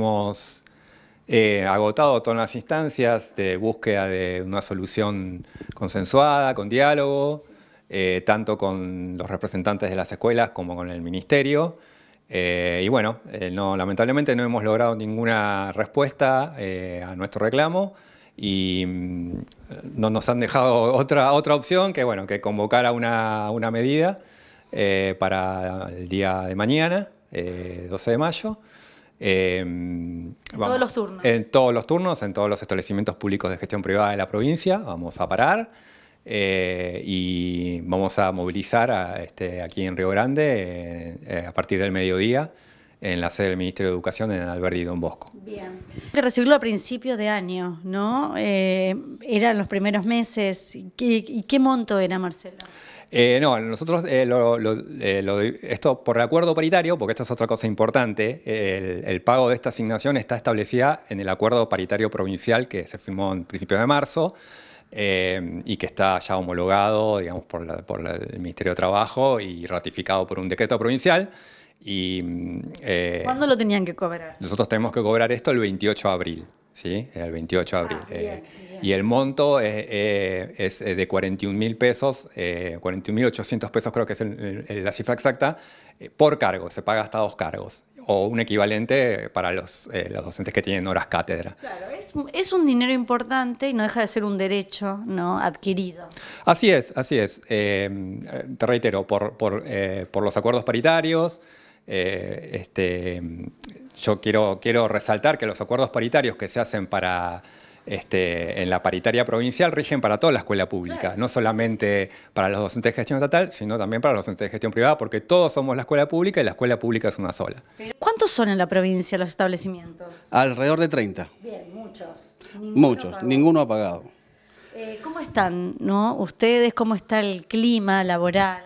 Hemos eh, agotado todas las instancias de búsqueda de una solución consensuada, con diálogo, eh, tanto con los representantes de las escuelas como con el ministerio. Eh, y bueno, no, lamentablemente no hemos logrado ninguna respuesta a nuestro reclamo y mm, no nos han dejado otra, otra opción que, bueno, que convocar a una medida para el día de mañana, 12 de mayo. Eh, los turnos. En todos los turnos, en todos los establecimientos públicos de gestión privada de la provincia, vamos a parar eh, y vamos a movilizar este, aquí en Río Grande eh, eh, a partir del mediodía en la sede del Ministerio de Educación en Alberdi Don Bosco. Bien. Que recibirlo a principios de año, ¿no? eran los primeros meses. y qué monto era, Marcelo? Eh, no, nosotros eh, lo, eh, esto por acuerdo paritario, porque esto es otra cosa importante, el, pago de esta asignación está establecida en el acuerdo paritario provincial que se firmó en principios de marzo eh, y que está ya homologado, digamos, por, el Ministerio de Trabajo y ratificado por un decreto provincial. Mm, ¿Cuándo lo tenían que cobrar? Nosotros tenemos que cobrar esto el 28 de abril. ¿sí? el 28 de abril. Ah, eh, y el monto es, eh, eh, de 41 pesos, 41.800 pesos creo que es la cifra exacta, por cargo, se paga hasta dos cargos o un equivalente para los, los docentes que tienen horas cátedra. Claro, es, un dinero importante y no deja de ser un derecho ¿no? adquirido. Así es, así es. te reitero, por, por, los acuerdos paritarios, este, yo quiero, quiero resaltar que los acuerdos paritarios que se hacen para este, en la paritaria provincial rigen para toda la escuela pública, no solamente para los docentes de gestión estatal, sino también para los docentes de gestión privada, porque todos somos la escuela pública y la escuela pública es una sola. ¿Cuántos son en la provincia los establecimientos? Alrededor de 30. Bien, muchos. muchos, ninguno ha pagado. Eh, ¿Cómo están no? ustedes? ¿Cómo está el clima laboral?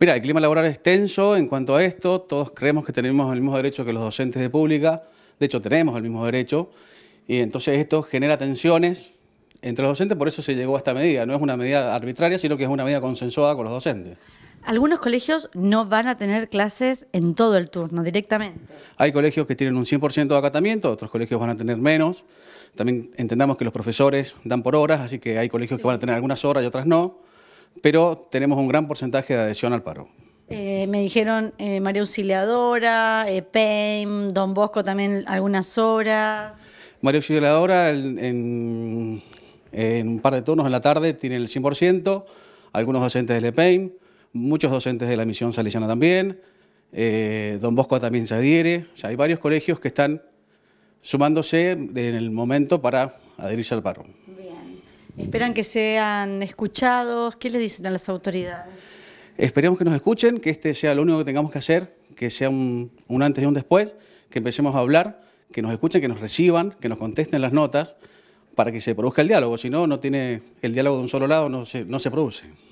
Mira, el clima laboral es tenso en cuanto a esto. Todos creemos que tenemos el mismo derecho que los docentes de pública. De hecho, tenemos el mismo derecho. Y entonces esto genera tensiones entre los docentes, por eso se llegó a esta medida. No es una medida arbitraria, sino que es una medida consensuada con los docentes. Algunos colegios no van a tener clases en todo el turno directamente. Hay colegios que tienen un 100% de acatamiento, otros colegios van a tener menos. También entendamos que los profesores dan por horas, así que hay colegios que van a tener algunas horas y otras no pero tenemos un gran porcentaje de adhesión al paro. Eh, me dijeron eh, María Auxiliadora, eh, e Don Bosco también algunas horas. María Auxiliadora en, un par de turnos en la tarde tiene el 100%, algunos docentes del EPEIM, muchos docentes de la misión salesiana también, eh, Don Bosco también se adhiere, o hay varios colegios que están sumándose en el momento para adherirse al paro. ¿Esperan que sean escuchados? ¿Qué le dicen a las autoridades? Esperemos que nos escuchen, que este sea lo único que tengamos que hacer, que sea un, un antes y un después, que empecemos a hablar, que nos escuchen, que nos reciban, que nos contesten las notas para que se produzca el diálogo. Si no, no tiene el diálogo de un solo lado, no se, no se produce.